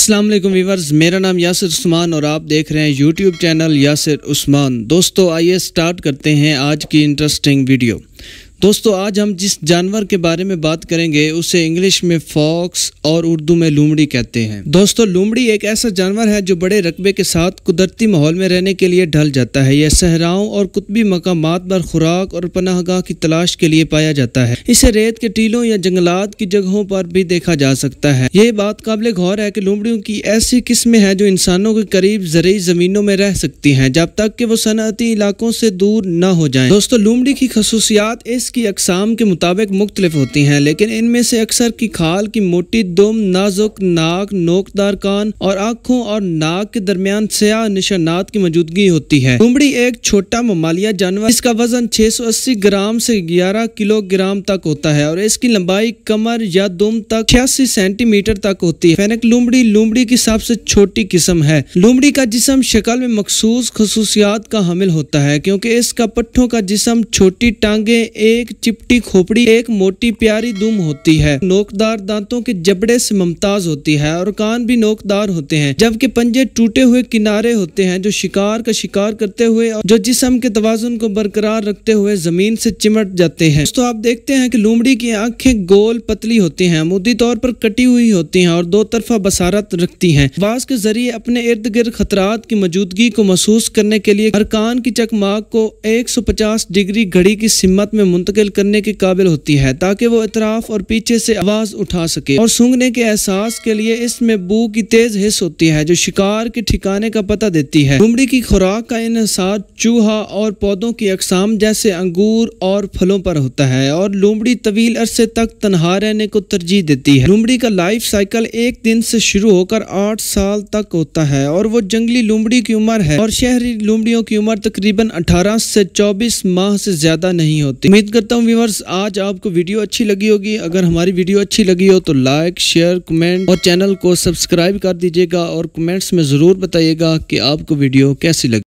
Aslam viewers मेरा नाम यासिर उस्मान और आप देख रहे हैं यूट्यूब चैनल यासिर उस्मान दोस्तों आइए स्टार्ट करते हैं आज की इंटरेस्टिंग वीडियो दोस्तों आज हम जिस जानवर के बारे में बात करेंगे उसे इंग्लिश में फॉक्स और उर्दू में लूमड़ी कहते हैं दोस्तों लूमड़ी एक ऐसा जानवर है जो बड़े रकबे के साथ कुदरती माहौल में रहने के लिए ढल जाता है यह सहराओं और कुतबी मकाम पर खुराक और पनाहगाह की तलाश के लिए पाया जाता है इसे रेत के टीलों या जंगलात की जगहों पर भी देखा जा सकता है ये बात काबिल गौर है की लूमड़ियों की ऐसी किस्में हैं जो इंसानों के करीब जरिए जमीनों में रह सकती है जब तक की वो सनती इलाकों से दूर न हो जाए दोस्तों लूमड़ी की खसूसियात इस इसकी की अकसाम के मुताबिक मुख्तलिफ होती हैं लेकिन इनमें से अक्सर की खाल की मोटी दुम नाजुक नाक नोकदार कान और आँखों और नाक के दरमियान सयाह निशानात की मौजूदगी होती है उमड़ी एक छोटा ममालिया जानवर इसका वजन छह सौ अस्सी ग्राम से ग्यारह किलोग्राम तक होता है और इसकी लंबाई कमर या दुम तक छियासी सेंटीमीटर तक होती है फैनक लुमड़ी लुमड़ी की सबसे छोटी किस्म है लुमड़ी का जिसम शक्ल में मखसूस खसूसियात का हमिल होता है क्योंकि इसका पट्ठों का जिसम छोटी टांगे एक चिपटी खोपड़ी एक मोटी प्यारी दुम होती है नोकदार दांतों के जबड़े से मुमताज होती है और कान भी नोकदार होते हैं जबकि पंजे टूटे हुए किनारे होते हैं जो शिकार का शिकार करते हुए जो जिसम के तोजुन को बरकरार रखते हुए जमीन से चिमट जाते हैं तो आप देखते हैं कि लूमड़ी की आंखें गोल पतली होती हैं मुद्दी तौर पर कटी हुई होती हैं और दो तरफा बसारत रखती हैं वास के जरिए अपने इर्द गिर्द खतरात की मौजूदगी को महसूस करने के लिए हर कान की चकमाक को पचास डिग्री घड़ी की सिमत में मुंत मुंतकिल करने के काबिल होती है ताकि वो इतराफ और पीछे से आवाज़ उठा सके और सूंघने के एहसास के लिए इसमें बू की तेज हिस्स होती है जो शिकार के ठिकाने का पता देती है लुमड़ी की खुराक का इसार चूहा और पौधों की अकसाम जैसे अंगूर और फलों पर होता है और लुमड़ी तवील अरसे तक तनहा रहने को तरजीह देती है लुमड़ी का लाइफ साइकिल एक दिन से शुरू होकर आठ साल तक होता है और वो जंगली लुमड़ी की उम्र है और शहरी लुमड़ियों की उम्र तकरीबन अठारह से चौबीस माह से ज्यादा नहीं होती उम्मीद करता हूँ व्यूवर्स आज आपको वीडियो अच्छी लगी होगी अगर हमारी वीडियो अच्छी लगी हो तो लाइक शेयर कमेंट और चैनल को सब्सक्राइब कर दीजिएगा और कमेंट्स में ज़रूर बताइएगा कि आपको वीडियो कैसी लगी